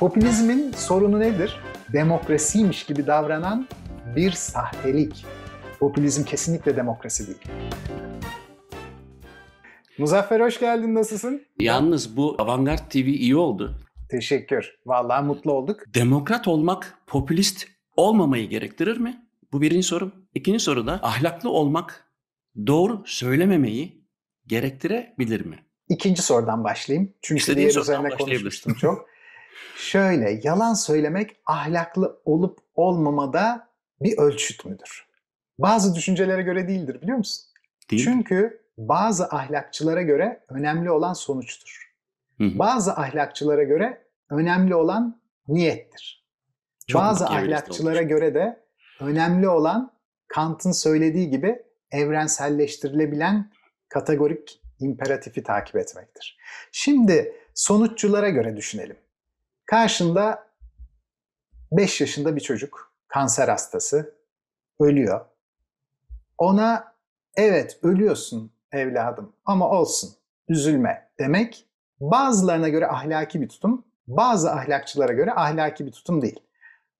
Popülizmin sorunu nedir? Demokrasiymiş gibi davranan bir sahtelik. Popülizm kesinlikle demokrasi değil. Muzaffer hoş geldin, nasılsın? Yalnız bu Avangard TV iyi oldu. Teşekkür. Vallahi mutlu olduk. Demokrat olmak popülist olmamayı gerektirir mi? Bu birinci sorum. İkinci soru da ahlaklı olmak doğru söylememeyi gerektirebilir mi? İkinci sorudan başlayayım. Çünkü İstediğin diğer üzerine konuşmuştum çok. Şöyle yalan söylemek ahlaklı olup olmamada bir ölçüt müdür? Bazı düşüncelere göre değildir biliyor musun? Değil. Çünkü bazı ahlakçılara göre önemli olan sonuçtur. Hı hı. Bazı ahlakçılara göre önemli olan niyettir. Çok bazı ahlakçılara olmuş. göre de önemli olan Kant'ın söylediği gibi evrenselleştirilebilen kategorik imperatifi takip etmektir. Şimdi sonuççulara göre düşünelim. Karşında 5 yaşında bir çocuk, kanser hastası, ölüyor. Ona evet ölüyorsun evladım ama olsun, üzülme demek bazılarına göre ahlaki bir tutum, bazı ahlakçılara göre ahlaki bir tutum değil.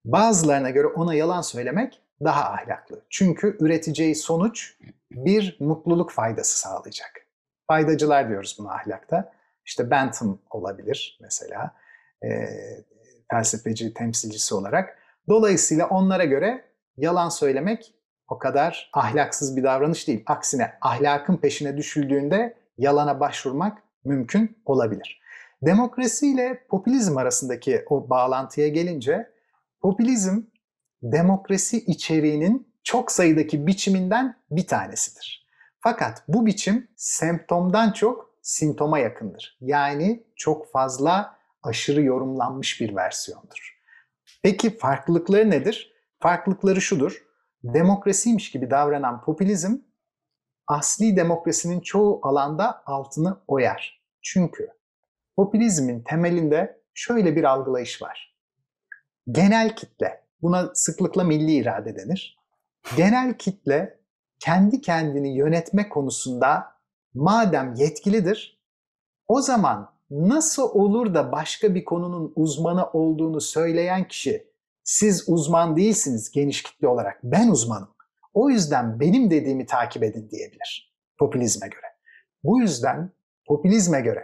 Bazılarına göre ona yalan söylemek daha ahlaklı. Çünkü üreteceği sonuç bir mutluluk faydası sağlayacak. Faydacılar diyoruz buna ahlakta. İşte Bentham olabilir mesela e, felsefeci temsilcisi olarak. Dolayısıyla onlara göre yalan söylemek o kadar ahlaksız bir davranış değil. Aksine ahlakın peşine düşüldüğünde yalana başvurmak mümkün olabilir. Demokrasi ile popülizm arasındaki o bağlantıya gelince popülizm demokrasi içeriğinin çok sayıdaki biçiminden bir tanesidir. Fakat bu biçim semptomdan çok simptoma yakındır. Yani çok fazla aşırı yorumlanmış bir versiyondur. Peki farklılıkları nedir? Farklılıkları şudur. Demokrasiymiş gibi davranan popülizm asli demokrasinin çoğu alanda altını oyar. Çünkü popülizmin temelinde şöyle bir algılayış var. Genel kitle, buna sıklıkla milli irade denir. Genel kitle kendi kendini yönetme konusunda madem yetkilidir, o zaman nasıl olur da başka bir konunun uzmanı olduğunu söyleyen kişi siz uzman değilsiniz geniş kitle olarak ben uzmanım. O yüzden benim dediğimi takip edin diyebilir popülizme göre. Bu yüzden popülizme göre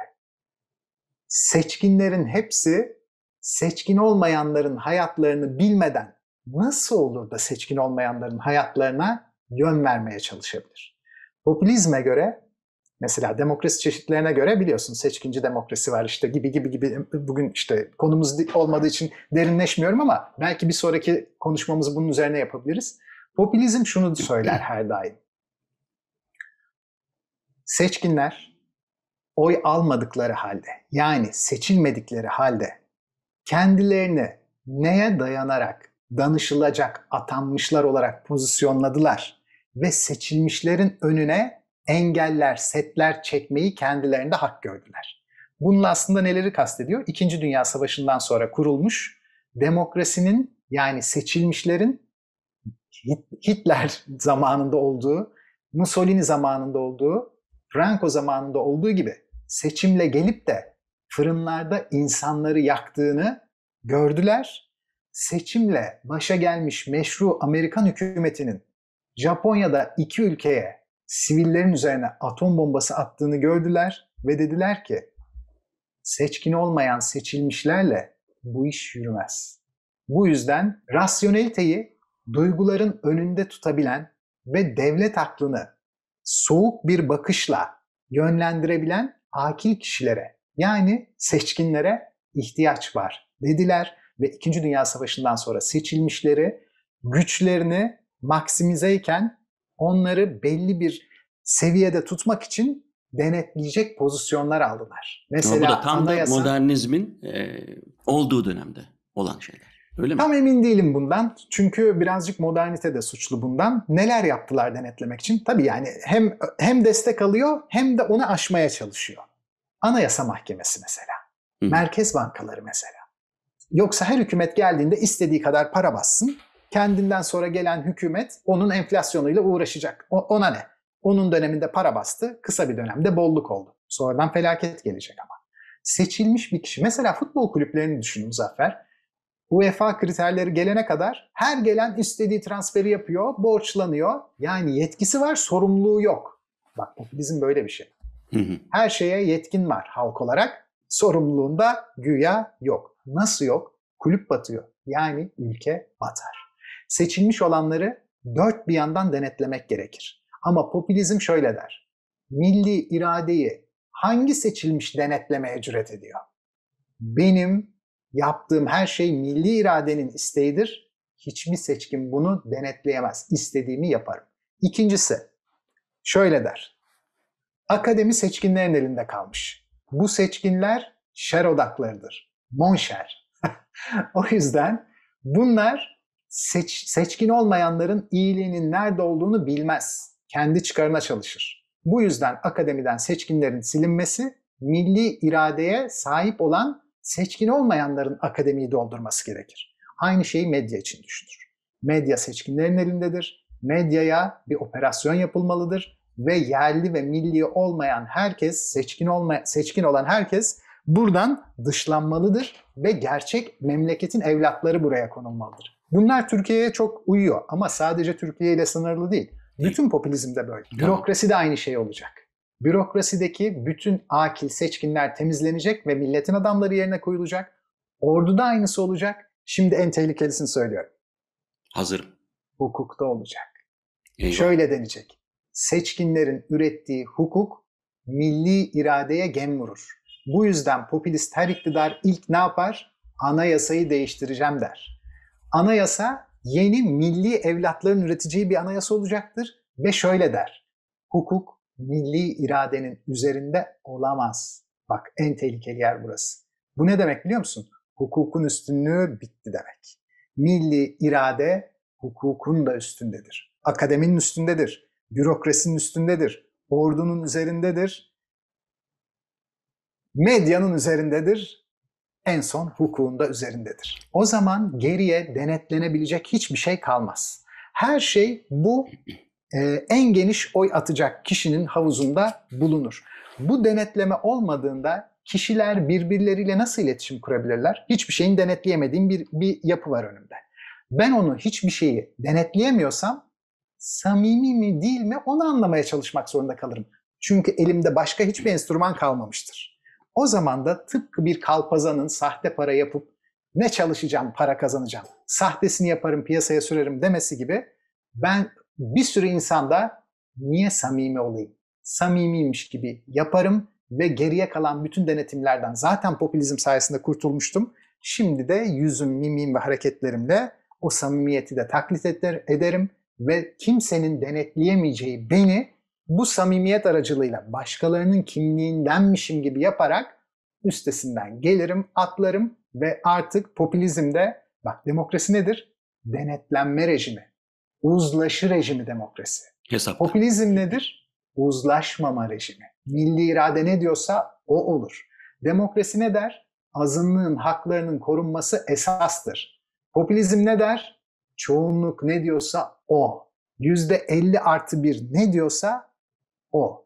seçkinlerin hepsi seçkin olmayanların hayatlarını bilmeden nasıl olur da seçkin olmayanların hayatlarına yön vermeye çalışabilir. Popülizme göre Mesela demokrasi çeşitlerine göre biliyorsun seçkinci demokrasi var işte gibi gibi gibi bugün işte konumuz olmadığı için derinleşmiyorum ama belki bir sonraki konuşmamızı bunun üzerine yapabiliriz. Popülizm şunu söyler her daim. Seçkinler oy almadıkları halde yani seçilmedikleri halde kendilerini neye dayanarak danışılacak atanmışlar olarak pozisyonladılar ve seçilmişlerin önüne engeller, setler çekmeyi kendilerinde hak gördüler. Bunun aslında neleri kastediyor? İkinci Dünya Savaşı'ndan sonra kurulmuş demokrasinin yani seçilmişlerin Hitler zamanında olduğu, Mussolini zamanında olduğu, Franco zamanında olduğu gibi seçimle gelip de fırınlarda insanları yaktığını gördüler. Seçimle başa gelmiş meşru Amerikan hükümetinin Japonya'da iki ülkeye sivillerin üzerine atom bombası attığını gördüler ve dediler ki seçkin olmayan seçilmişlerle bu iş yürümez. Bu yüzden rasyoneliteyi duyguların önünde tutabilen ve devlet aklını soğuk bir bakışla yönlendirebilen akil kişilere yani seçkinlere ihtiyaç var dediler ve 2. Dünya Savaşı'ndan sonra seçilmişleri güçlerini maksimizeyken onları belli bir seviyede tutmak için denetleyecek pozisyonlar aldılar. Mesela Ama bu da tam anayasa, da modernizmin e, olduğu dönemde olan şeyler. Öyle mi? Tam emin değilim bundan. Çünkü birazcık modernite de suçlu bundan. Neler yaptılar denetlemek için? Tabii yani hem hem destek alıyor hem de onu aşmaya çalışıyor. Anayasa Mahkemesi mesela. Hı. Merkez bankaları mesela. Yoksa her hükümet geldiğinde istediği kadar para bassın. Kendinden sonra gelen hükümet onun enflasyonuyla uğraşacak. O, ona ne? Onun döneminde para bastı, kısa bir dönemde bolluk oldu. Sonradan felaket gelecek ama. Seçilmiş bir kişi. Mesela futbol kulüplerini düşünün Muzaffer. UEFA kriterleri gelene kadar her gelen istediği transferi yapıyor, borçlanıyor. Yani yetkisi var, sorumluluğu yok. Bak bizim böyle bir şey. Her şeye yetkin var halk olarak. Sorumluluğunda güya yok. Nasıl yok? Kulüp batıyor. Yani ülke batar seçilmiş olanları dört bir yandan denetlemek gerekir. Ama popülizm şöyle der. Milli iradeyi hangi seçilmiş denetlemeye cüret ediyor? Benim yaptığım her şey milli iradenin isteğidir. Hiçbir seçkin bunu denetleyemez. İstediğimi yaparım. İkincisi şöyle der. Akademi seçkinlerin elinde kalmış. Bu seçkinler şer odaklarıdır. Monşer. o yüzden bunlar seç, seçkin olmayanların iyiliğinin nerede olduğunu bilmez. Kendi çıkarına çalışır. Bu yüzden akademiden seçkinlerin silinmesi milli iradeye sahip olan seçkin olmayanların akademiyi doldurması gerekir. Aynı şeyi medya için düşünür. Medya seçkinlerin elindedir. Medyaya bir operasyon yapılmalıdır ve yerli ve milli olmayan herkes, seçkin olma seçkin olan herkes buradan dışlanmalıdır ve gerçek memleketin evlatları buraya konulmalıdır. Bunlar Türkiye'ye çok uyuyor ama sadece Türkiye ile sınırlı değil. Bütün popülizm de böyle. Bürokrasi de aynı şey olacak. Bürokrasideki bütün akil seçkinler temizlenecek ve milletin adamları yerine koyulacak. Ordu da aynısı olacak. Şimdi en tehlikelisini söylüyorum. Hazırım. Hukukta olacak. Eyvah. Şöyle denecek. Seçkinlerin ürettiği hukuk milli iradeye gem vurur. Bu yüzden popülist her iktidar ilk ne yapar? Anayasayı değiştireceğim der anayasa yeni milli evlatların üreteceği bir anayasa olacaktır ve şöyle der. Hukuk milli iradenin üzerinde olamaz. Bak en tehlikeli yer burası. Bu ne demek biliyor musun? Hukukun üstünlüğü bitti demek. Milli irade hukukun da üstündedir. Akademinin üstündedir. Bürokrasinin üstündedir. Ordunun üzerindedir. Medyanın üzerindedir en son hukukunda üzerindedir. O zaman geriye denetlenebilecek hiçbir şey kalmaz. Her şey bu e, en geniş oy atacak kişinin havuzunda bulunur. Bu denetleme olmadığında kişiler birbirleriyle nasıl iletişim kurabilirler? Hiçbir şeyin denetleyemediğim bir, bir yapı var önümde. Ben onu hiçbir şeyi denetleyemiyorsam samimi mi değil mi onu anlamaya çalışmak zorunda kalırım. Çünkü elimde başka hiçbir enstrüman kalmamıştır. O zaman da tıpkı bir kalpazanın sahte para yapıp ne çalışacağım para kazanacağım, sahtesini yaparım piyasaya sürerim demesi gibi ben bir sürü insanda niye samimi olayım? Samimiymiş gibi yaparım ve geriye kalan bütün denetimlerden zaten popülizm sayesinde kurtulmuştum. Şimdi de yüzüm, mimim ve hareketlerimle o samimiyeti de taklit eder ederim ve kimsenin denetleyemeyeceği beni bu samimiyet aracılığıyla başkalarının kimliğindenmişim gibi yaparak üstesinden gelirim, atlarım ve artık popülizmde bak demokrasi nedir? Denetlenme rejimi, uzlaşı rejimi demokrasi. Hesap. Popülizm nedir? Uzlaşmama rejimi. Milli irade ne diyorsa o olur. Demokrasi ne der? Azınlığın haklarının korunması esastır. Popülizm ne der? Çoğunluk ne diyorsa o. %50 artı bir ne diyorsa o.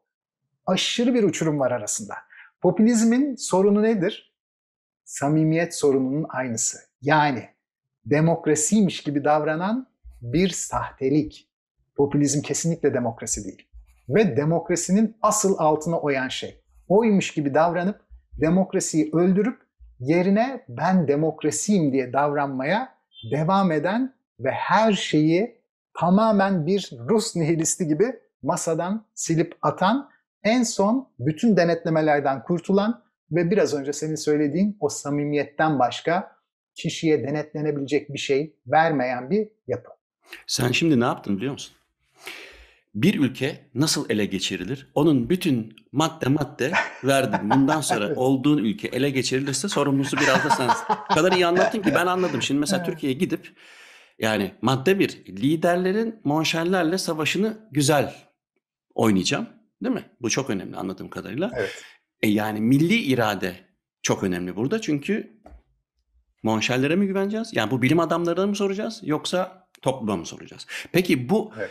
Aşırı bir uçurum var arasında. Popülizmin sorunu nedir? Samimiyet sorununun aynısı. Yani demokrasiymiş gibi davranan bir sahtelik. Popülizm kesinlikle demokrasi değil. Ve demokrasinin asıl altına oyan şey. Oymuş gibi davranıp demokrasiyi öldürüp yerine ben demokrasiyim diye davranmaya devam eden ve her şeyi tamamen bir Rus nihilisti gibi masadan silip atan, en son bütün denetlemelerden kurtulan ve biraz önce senin söylediğin o samimiyetten başka kişiye denetlenebilecek bir şey vermeyen bir yapı. Sen şimdi ne yaptın biliyor musun? bir ülke nasıl ele geçirilir? Onun bütün madde madde verdim. Bundan sonra olduğun ülke ele geçirilirse sorumlusu biraz da sensin. O kadar iyi anlattın ki ben anladım. Şimdi mesela Türkiye'ye gidip yani madde bir liderlerin monşerlerle savaşını güzel oynayacağım. Değil mi? Bu çok önemli anladığım kadarıyla. Evet. E yani milli irade çok önemli burada çünkü monşerlere mi güveneceğiz? Yani bu bilim adamlarına mı soracağız yoksa topluma mı soracağız? Peki bu evet.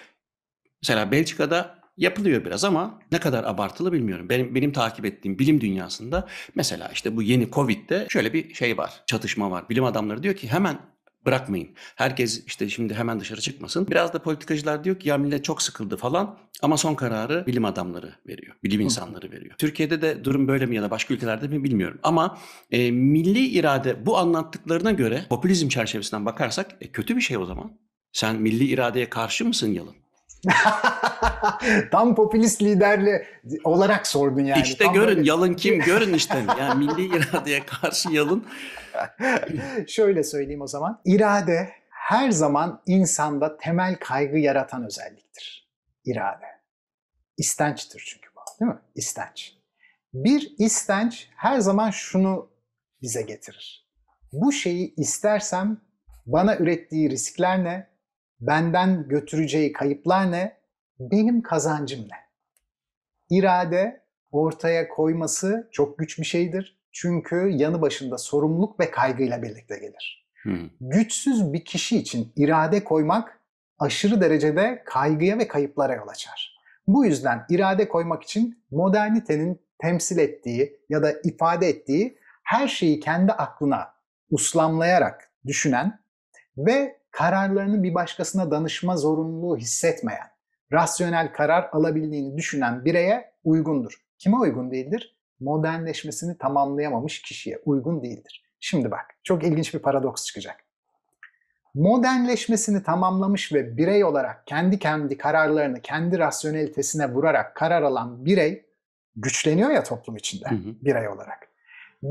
mesela Belçika'da yapılıyor biraz ama ne kadar abartılı bilmiyorum. Benim benim takip ettiğim bilim dünyasında mesela işte bu yeni Covid'de şöyle bir şey var, çatışma var. Bilim adamları diyor ki hemen bırakmayın. Herkes işte şimdi hemen dışarı çıkmasın. Biraz da politikacılar diyor ki ya millet çok sıkıldı falan ama son kararı bilim adamları veriyor. Bilim insanları veriyor. Türkiye'de de durum böyle mi ya da başka ülkelerde mi bilmiyorum. Ama e, milli irade bu anlattıklarına göre popülizm çerçevesinden bakarsak e, kötü bir şey o zaman. Sen milli iradeye karşı mısın Yalın? Tam popülist liderle olarak sordun yani. İşte Tam görün böyle... yalın kim görün işte. Yani milli iradeye karşı yalın. Şöyle söyleyeyim o zaman. İrade her zaman insanda temel kaygı yaratan özelliktir. İrade. İstençtir çünkü bu değil mi? İstenç. Bir istenç her zaman şunu bize getirir. Bu şeyi istersem bana ürettiği riskler ne? benden götüreceği kayıplar ne? Benim kazancım ne? İrade ortaya koyması çok güç bir şeydir. Çünkü yanı başında sorumluluk ve kaygıyla birlikte gelir. Hmm. Güçsüz bir kişi için irade koymak aşırı derecede kaygıya ve kayıplara yol açar. Bu yüzden irade koymak için modernitenin temsil ettiği ya da ifade ettiği her şeyi kendi aklına uslamlayarak düşünen ve kararlarını bir başkasına danışma zorunluluğu hissetmeyen, rasyonel karar alabildiğini düşünen bireye uygundur. Kime uygun değildir? Modernleşmesini tamamlayamamış kişiye uygun değildir. Şimdi bak, çok ilginç bir paradoks çıkacak. Modernleşmesini tamamlamış ve birey olarak kendi kendi kararlarını kendi rasyonelitesine vurarak karar alan birey güçleniyor ya toplum içinde hı hı. birey olarak.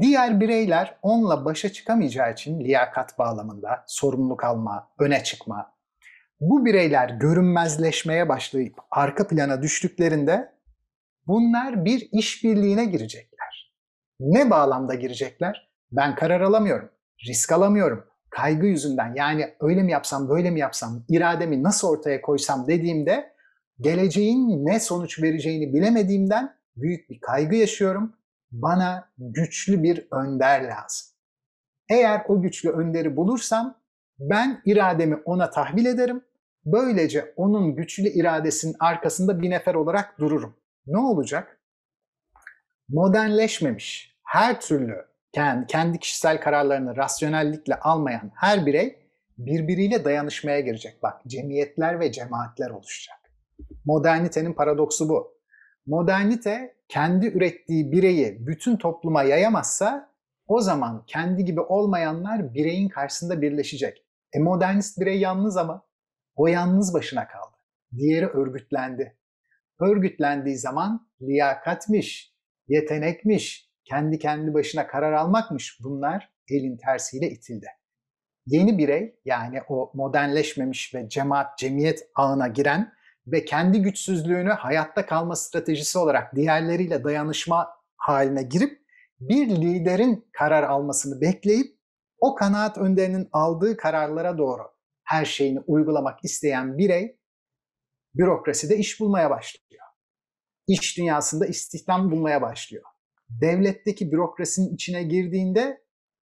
Diğer bireyler onunla başa çıkamayacağı için liyakat bağlamında sorumluluk alma, öne çıkma. Bu bireyler görünmezleşmeye başlayıp arka plana düştüklerinde bunlar bir işbirliğine girecekler. Ne bağlamda girecekler? Ben karar alamıyorum, risk alamıyorum, kaygı yüzünden yani öyle mi yapsam, böyle mi yapsam, irademi nasıl ortaya koysam dediğimde geleceğin ne sonuç vereceğini bilemediğimden büyük bir kaygı yaşıyorum bana güçlü bir önder lazım. Eğer o güçlü önderi bulursam ben irademi ona tahvil ederim. Böylece onun güçlü iradesinin arkasında bir nefer olarak dururum. Ne olacak? Modernleşmemiş, her türlü kendi, kişisel kararlarını rasyonellikle almayan her birey birbiriyle dayanışmaya girecek. Bak cemiyetler ve cemaatler oluşacak. Modernitenin paradoksu bu modernite kendi ürettiği bireyi bütün topluma yayamazsa o zaman kendi gibi olmayanlar bireyin karşısında birleşecek. E modernist birey yalnız ama o yalnız başına kaldı. Diğeri örgütlendi. Örgütlendiği zaman liyakatmiş, yetenekmiş, kendi kendi başına karar almakmış bunlar elin tersiyle itildi. Yeni birey yani o modernleşmemiş ve cemaat, cemiyet ağına giren ve kendi güçsüzlüğünü hayatta kalma stratejisi olarak diğerleriyle dayanışma haline girip bir liderin karar almasını bekleyip o kanaat önderinin aldığı kararlara doğru her şeyini uygulamak isteyen birey bürokraside iş bulmaya başlıyor. İş dünyasında istihdam bulmaya başlıyor. Devletteki bürokrasinin içine girdiğinde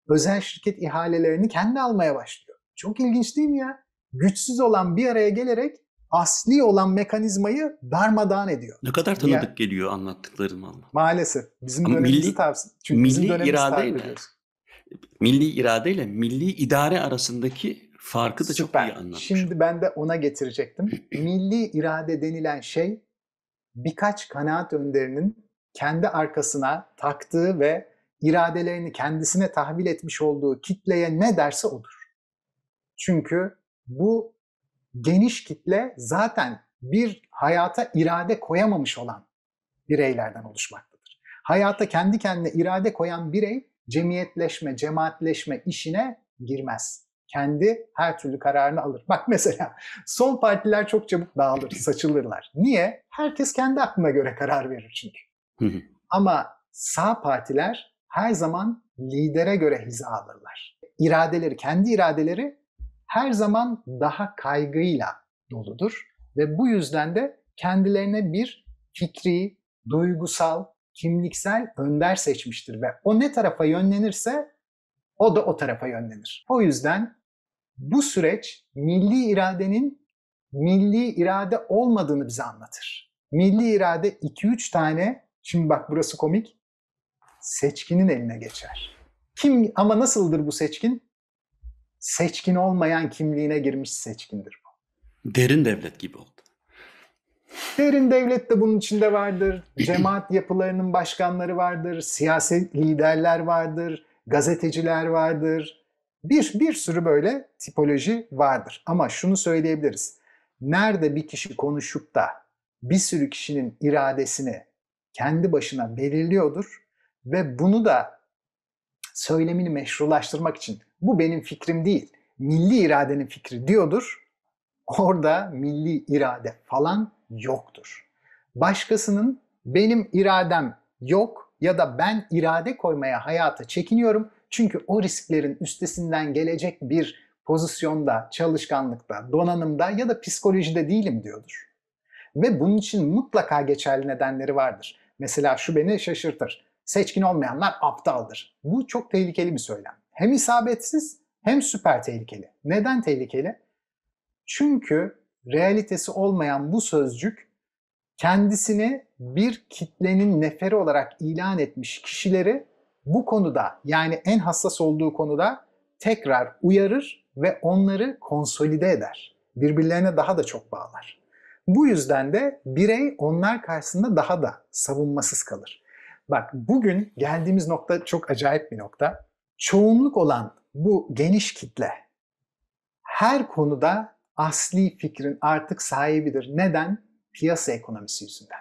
özel şirket ihalelerini kendi almaya başlıyor. Çok ilginç değil mi ya? Güçsüz olan bir araya gelerek asli olan mekanizmayı darmadağın ediyor. Ne kadar tanıdık yani, geliyor anlattıklarım Allah. Maalesef. Bizim Ama dönemimizi milli, tavsiye. Çünkü milli bizim dönemimizi iradeyle, ediyoruz. Milli iradeyle milli idare arasındaki farkı da Süper. çok iyi anlatmış. Şimdi ben de ona getirecektim. milli irade denilen şey birkaç kanaat önderinin kendi arkasına taktığı ve iradelerini kendisine tahvil etmiş olduğu kitleye ne derse odur. Çünkü bu geniş kitle zaten bir hayata irade koyamamış olan bireylerden oluşmaktadır. Hayata kendi kendine irade koyan birey cemiyetleşme, cemaatleşme işine girmez. Kendi her türlü kararını alır. Bak mesela sol partiler çok çabuk dağılır, saçılırlar. Niye? Herkes kendi aklına göre karar verir çünkü. Ama sağ partiler her zaman lidere göre hiza alırlar. İradeleri, kendi iradeleri her zaman daha kaygıyla doludur ve bu yüzden de kendilerine bir fikri, duygusal, kimliksel önder seçmiştir ve o ne tarafa yönlenirse o da o tarafa yönlenir. O yüzden bu süreç milli iradenin milli irade olmadığını bize anlatır. Milli irade 2-3 tane, şimdi bak burası komik, seçkinin eline geçer. Kim ama nasıldır bu seçkin? seçkin olmayan kimliğine girmiş seçkindir bu. Derin devlet gibi oldu. Derin devlet de bunun içinde vardır. Cemaat yapılarının başkanları vardır. Siyaset liderler vardır. Gazeteciler vardır. Bir, bir sürü böyle tipoloji vardır. Ama şunu söyleyebiliriz. Nerede bir kişi konuşup da bir sürü kişinin iradesini kendi başına belirliyordur ve bunu da söylemini meşrulaştırmak için bu benim fikrim değil, milli iradenin fikri diyordur. Orada milli irade falan yoktur. Başkasının benim iradem yok ya da ben irade koymaya hayata çekiniyorum. Çünkü o risklerin üstesinden gelecek bir pozisyonda, çalışkanlıkta, donanımda ya da psikolojide değilim diyordur. Ve bunun için mutlaka geçerli nedenleri vardır. Mesela şu beni şaşırtır. Seçkin olmayanlar aptaldır. Bu çok tehlikeli bir söylem hem isabetsiz hem süper tehlikeli. Neden tehlikeli? Çünkü realitesi olmayan bu sözcük kendisini bir kitlenin neferi olarak ilan etmiş kişileri bu konuda yani en hassas olduğu konuda tekrar uyarır ve onları konsolide eder. Birbirlerine daha da çok bağlar. Bu yüzden de birey onlar karşısında daha da savunmasız kalır. Bak bugün geldiğimiz nokta çok acayip bir nokta çoğunluk olan bu geniş kitle her konuda asli fikrin artık sahibidir. Neden? Piyasa ekonomisi yüzünden.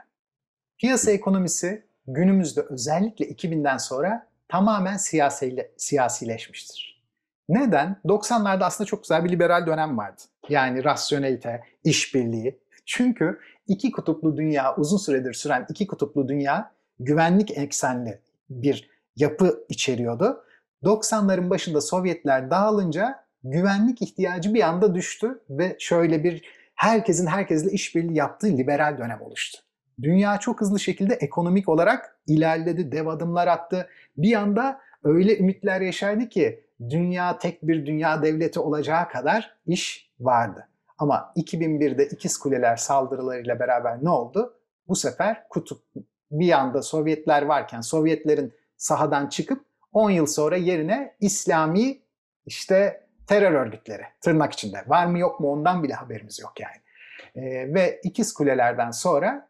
Piyasa ekonomisi günümüzde özellikle 2000'den sonra tamamen siyasiyle, siyasileşmiştir. Neden? 90'larda aslında çok güzel bir liberal dönem vardı. Yani rasyonelite, işbirliği. Çünkü iki kutuplu dünya, uzun süredir süren iki kutuplu dünya güvenlik eksenli bir yapı içeriyordu 90'ların başında Sovyetler dağılınca güvenlik ihtiyacı bir anda düştü ve şöyle bir herkesin herkesle işbirliği yaptığı liberal dönem oluştu. Dünya çok hızlı şekilde ekonomik olarak ilerledi, dev adımlar attı. Bir anda öyle ümitler yaşardı ki dünya tek bir dünya devleti olacağı kadar iş vardı. Ama 2001'de ikiz Kuleler saldırılarıyla beraber ne oldu? Bu sefer kutup bir yanda Sovyetler varken Sovyetlerin sahadan çıkıp 10 yıl sonra yerine İslami işte terör örgütleri tırnak içinde. Var mı yok mu ondan bile haberimiz yok yani. E, ve ikiz kulelerden sonra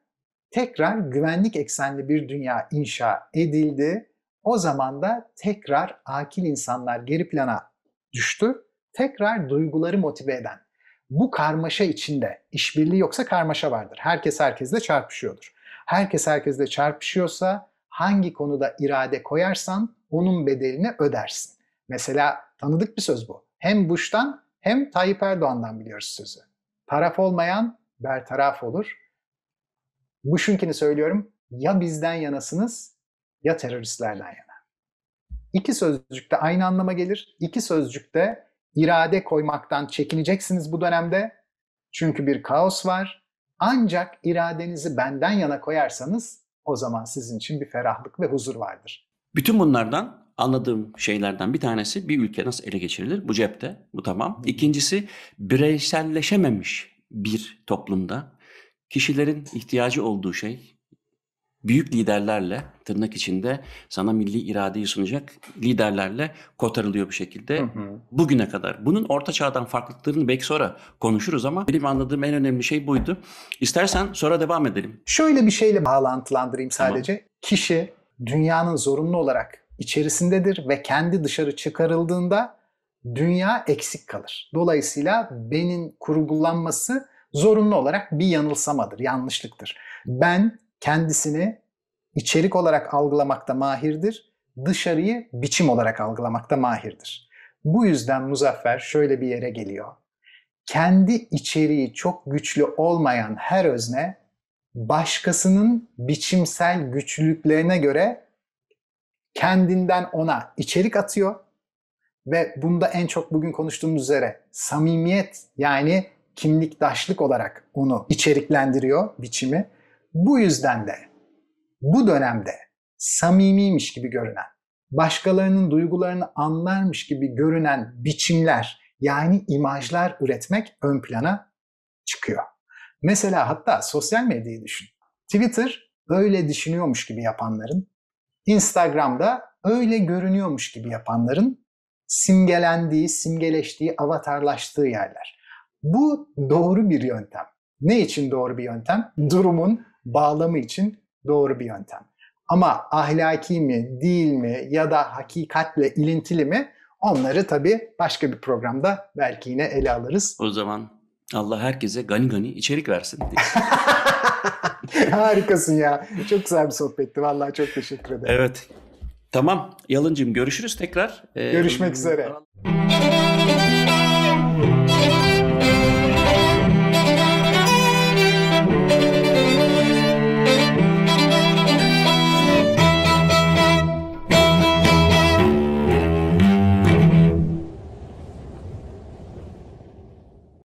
tekrar güvenlik eksenli bir dünya inşa edildi. O zaman da tekrar akil insanlar geri plana düştü. Tekrar duyguları motive eden. Bu karmaşa içinde işbirliği yoksa karmaşa vardır. Herkes herkesle çarpışıyordur. Herkes herkesle çarpışıyorsa hangi konuda irade koyarsan onun bedelini ödersin. Mesela tanıdık bir söz bu. Hem Bush'tan hem Tayyip Erdoğan'dan biliyoruz sözü. Taraf olmayan bertaraf olur. Bush'unkini söylüyorum. Ya bizden yanasınız ya teröristlerden yana. İki sözcükte aynı anlama gelir. İki sözcükte irade koymaktan çekineceksiniz bu dönemde. Çünkü bir kaos var. Ancak iradenizi benden yana koyarsanız o zaman sizin için bir ferahlık ve huzur vardır. Bütün bunlardan anladığım şeylerden bir tanesi bir ülke nasıl ele geçirilir? Bu cepte, bu tamam. İkincisi bireyselleşememiş bir toplumda kişilerin ihtiyacı olduğu şey büyük liderlerle tırnak içinde sana milli iradeyi sunacak liderlerle kotarılıyor bu şekilde hı hı. bugüne kadar. Bunun orta çağdan farklılıklarını belki sonra konuşuruz ama benim anladığım en önemli şey buydu. İstersen sonra devam edelim. Şöyle bir şeyle bağlantılandırayım sadece. Tamam. Kişi dünyanın zorunlu olarak içerisindedir ve kendi dışarı çıkarıldığında dünya eksik kalır. Dolayısıyla benin kurgulanması zorunlu olarak bir yanılsamadır, yanlışlıktır. Ben kendisini içerik olarak algılamakta mahirdir, dışarıyı biçim olarak algılamakta mahirdir. Bu yüzden Muzaffer şöyle bir yere geliyor. Kendi içeriği çok güçlü olmayan her özne başkasının biçimsel güçlülüklerine göre kendinden ona içerik atıyor ve bunda en çok bugün konuştuğumuz üzere samimiyet yani kimliktaşlık olarak onu içeriklendiriyor biçimi bu yüzden de bu dönemde samimiymiş gibi görünen, başkalarının duygularını anlarmış gibi görünen biçimler yani imajlar üretmek ön plana çıkıyor. Mesela hatta sosyal medyayı düşün. Twitter öyle düşünüyormuş gibi yapanların, Instagram'da öyle görünüyormuş gibi yapanların simgelendiği, simgeleştiği, avatarlaştığı yerler. Bu doğru bir yöntem. Ne için doğru bir yöntem? Durumun bağlamı için doğru bir yöntem. Ama ahlaki mi, değil mi ya da hakikatle ilintili mi onları tabii başka bir programda belki yine ele alırız. O zaman Allah herkese gani gani içerik versin Harikasın ya. Çok güzel bir sohbetti. Vallahi çok teşekkür ederim. Evet. Tamam. Yalıncım görüşürüz tekrar. Ee, Görüşmek üzere. Falan...